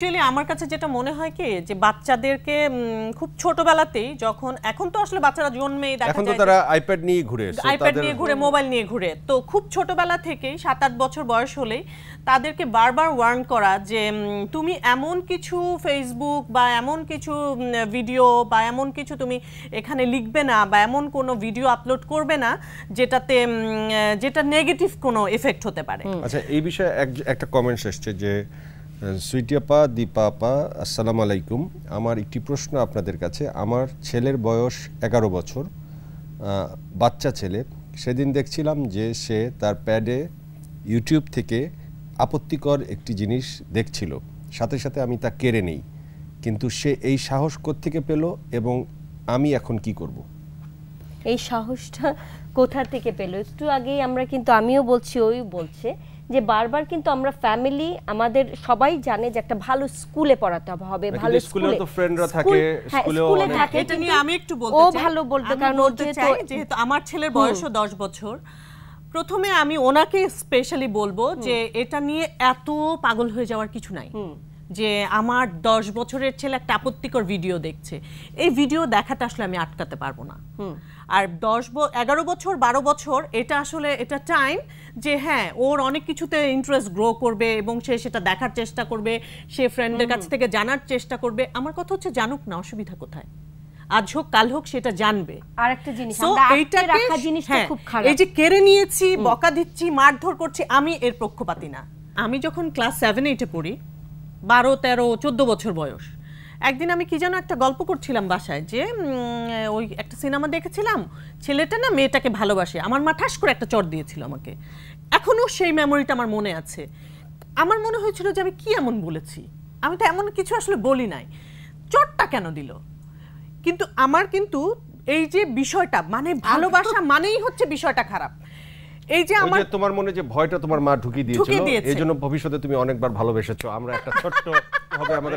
actually আমার কাছে যেটা মনে হয় কি যে বাচ্চাদেরকে খুব ছোটবেলাতেই যখন এখন তো আসলে বাচ্চারা জন্মেই দেখা যায় এখন তো তারা আইপ্যাড নিয়ে ঘুরে আইপ্যাড নিয়ে ঘুরে মোবাইল নিয়ে ঘুরে তো খুব ছোটবেলা থেকেই সাত আট বছর বয়স হলেই তাদেরকে বারবার ওয়ার্ন করা যে তুমি এমন কিছু ফেসবুক বা এমন কিছু ভিডিও বা এমন কিছু তুমি এখানে লিখবে না বা এমন কোনো ভিডিও আপলোড করবে না যেটাতে যেটা নেগেটিভ কোনো এফেক্ট হতে পারে আচ্ছা এই বিষয়ে একটা কমেন্টস এসছে যে সুইটিয়াপা দীপাপা আসসালামু আলাইকুম আমার একটি প্রশ্ন আপনাদের কাছে আমার ছেলের বয়স এগারো বছর বাচ্চা ছেলে সেদিন দেখছিলাম যে সে তার প্যাডে ইউটিউব থেকে আপত্তিকর একটি জিনিস দেখছিল সাথে সাথে আমি তা কেড়ে নেই কিন্তু সে এই সাহস থেকে পেল এবং আমি এখন কি করব এই সাহসটা কোথা থেকে পেল একটু আগেই আমরা কিন্তু আমিও বলছি ওই বলছে যে বারবার কিন্তু আমরা ফ্যামিলি আমাদের সবাই জানে যে একটা ভালো স্কুলে পড়াতে হবে মানে ভালো স্কুলে তো ফ্রেন্ডরা থাকে স্কুলে হ্যাঁ, থাকে এটা নিয়ে আমি একটু বলতে চাই ও ভালো বলতে কারণ ওর যেহেতু আমার ছেলের বয়সও 10 বছর প্রথমে আমি ওনাকে স্পেশালি বলবো যে এটা নিয়ে এত পাগল হয়ে যাওয়ার কিছু নাই যে আমার দশ বছরের ছেলে একটা আপত্তিকর ভিডিও দেখছে এই ভিডিও দেখাটা আসলে আমি আটকাতে পারবো না আর দশ এগারো বছর বারো বছর এটা আসলে এটা টাইম যে হ্যাঁ ওর অনেক কিছুতে ইন্টারেস্ট গ্রো করবে এবং সে সেটা দেখার চেষ্টা করবে সে ফ্রেন্ডের কাছ থেকে জানার চেষ্টা করবে আমার কথা হচ্ছে জানুক না অসুবিধা কোথায় আজ হোক কাল হোক সেটা জানবে আর একটা জিনিস রাখা জিনিস হ্যাঁ, খুব খারাপ এই যে কেড়ে নিয়েছি বকা দিচ্ছি মারধর করছি আমি এর পক্ষপাতি না আমি যখন ক্লাস সেভেন এইটে পড়ি বারো তেরো চোদ্দ বছর বয়স একদিন আমি কি যেন একটা গল্প করছিলাম বাসায় যে ওই একটা সিনেমা দেখেছিলাম ছেলেটা না মেয়েটাকে ভালোবাসে আমার মা ঠাস করে একটা চট দিয়েছিল আমাকে এখনও সেই মেমোরিটা আমার মনে আছে আমার মনে হয়েছিল যে আমি কি এমন বলেছি আমি তো এমন কিছু আসলে বলি নাই চটটা কেন দিল কিন্তু আমার কিন্তু এই যে বিষয়টা মানে ভালোবাসা মানেই হচ্ছে বিষয়টা খারাপ এই যে আমার তোমার মনে যে ভয়টা তোমার মা ঢুকিয়ে দিয়েছিল এইজন্য ভবিষ্যতে তুমি অনেকবার ভালোবেসেছো আমরা একটা ছোট্ট হবে আমাদের